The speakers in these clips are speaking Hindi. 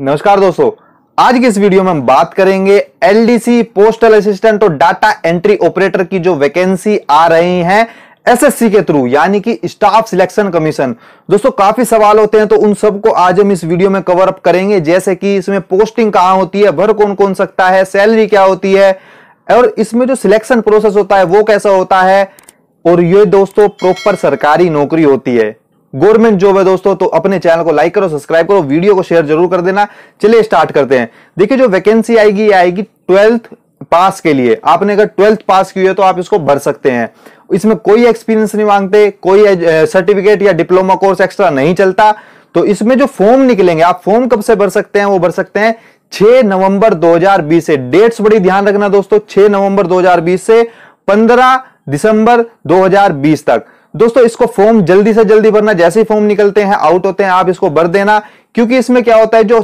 नमस्कार दोस्तों आज की इस वीडियो में हम बात करेंगे एलडीसी पोस्टल असिस्टेंट और डाटा एंट्री ऑपरेटर की जो वैकेंसी आ रही है एसएससी के थ्रू यानी कि स्टाफ सिलेक्शन कमीशन दोस्तों काफी सवाल होते हैं तो उन सबको आज हम इस वीडियो में कवर अप करेंगे जैसे कि इसमें पोस्टिंग कहां होती है भर कौन कौन सकता है सैलरी क्या होती है और इसमें जो सिलेक्शन प्रोसेस होता है वो कैसा होता है और ये दोस्तों प्रॉपर सरकारी नौकरी होती है गवर्नमेंट जॉब है दोस्तों तो अपने चैनल को लाइक करो सब्सक्राइब करो वीडियो को शेयर जरूर कर देना चलिए स्टार्ट करते हैं देखिए जो वैकेंसी आएगी आएगी ट्वेल्थ पास के लिए आपने अगर ट्वेल्थ पास की है तो आप इसको भर सकते हैं इसमें कोई एक्सपीरियंस नहीं मांगते कोई सर्टिफिकेट या डिप्लोमा कोर्स एक्स्ट्रा नहीं चलता तो इसमें जो फॉर्म निकलेंगे आप फॉर्म कब से भर सकते हैं वो भर सकते हैं 6 नवंबर 2020 से डेट्स बड़ी ध्यान रखना दोस्तों 6 नवंबर 2020 से 15 दिसंबर 2020 तक दोस्तों इसको फॉर्म जल्दी से जल्दी भरना जैसे ही फॉर्म निकलते हैं आउट होते हैं आप इसको भर देना क्योंकि इसमें क्या होता है जो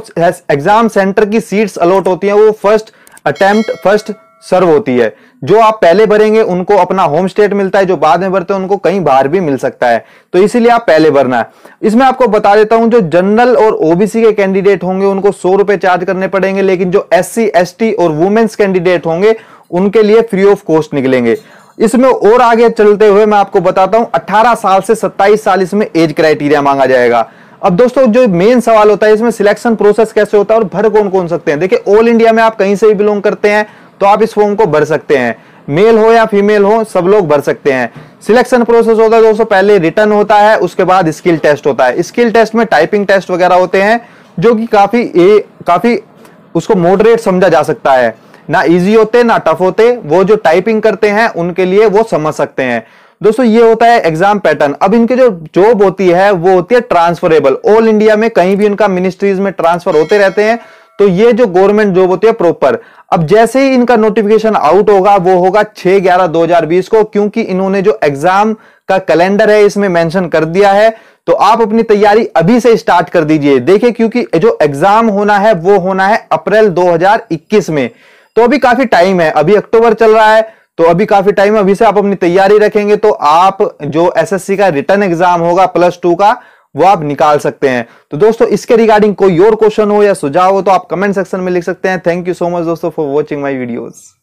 एग्जाम सेंटर की सीट्स अलॉट होती है वो फर्स्ट अटेम्प्ट फर्स्ट सर्व होती है जो आप पहले भरेंगे उनको अपना होम स्टेट मिलता है जो बाद में भरते हैं उनको कहीं बाहर भी मिल सकता है तो इसीलिए आप पहले भरना है इसमें आपको बता देता हूं जो जनरल और ओबीसी के कैंडिडेट होंगे उनको सौ रुपए चार्ज करने पड़ेंगे लेकिन जो एस सी और वुमेन्स कैंडिडेट होंगे उनके लिए फ्री ऑफ कॉस्ट निकलेंगे इसमें और आगे चलते हुए मैं आपको बताता हूं 18 साल से 27 साल इसमें एज क्राइटेरिया मांगा जाएगा अब दोस्तों जो मेन सवाल होता है इसमें सिलेक्शन प्रोसेस कैसे होता है और भर कौन कौन सकते हैं देखिए ऑल इंडिया में आप कहीं से भी बिलोंग करते हैं तो आप इस फॉर्म को भर सकते हैं मेल हो या फीमेल हो सब लोग भर सकते हैं सिलेक्शन प्रोसेस होता है दोस्तों पहले रिटर्न होता है उसके बाद स्किल टेस्ट होता है स्किल टेस्ट में टाइपिंग टेस्ट वगैरह होते हैं जो कि काफी ए, काफी उसको मॉडरेट समझा जा सकता है ना इजी होते ना टफ होते वो जो टाइपिंग करते हैं उनके लिए वो समझ सकते हैं दोस्तों ये होता है एग्जाम पैटर्न अब इनके जो जॉब होती है वो होती है ट्रांसफरेबल ऑल इंडिया में कहीं भी इनका मिनिस्ट्रीज में ट्रांसफर होते रहते हैं तो ये जो गवर्नमेंट जॉब होती है प्रॉपर अब जैसे ही इनका नोटिफिकेशन आउट होगा वो होगा 6 ग्यारह 2020 को क्योंकि इन्होंने जो एग्जाम का कैलेंडर है इसमें मेंशन कर दिया है तो आप अपनी तैयारी अभी से स्टार्ट कर दीजिए देखिए क्योंकि जो एग्जाम होना है वो होना है अप्रैल 2021 में तो अभी काफी टाइम है अभी अक्टूबर चल रहा है तो अभी काफी टाइम है अभी से आप अपनी तैयारी रखेंगे तो आप जो एसएससी का रिटर्न एग्जाम होगा प्लस टू का वो आप निकाल सकते हैं तो दोस्तों इसके रिगार्डिंग कोई और क्वेश्चन हो या सुझाव हो तो आप कमेंट सेक्शन में लिख सकते हैं थैंक यू सो मच दोस्तों फॉर वॉचिंग माई वीडियोज़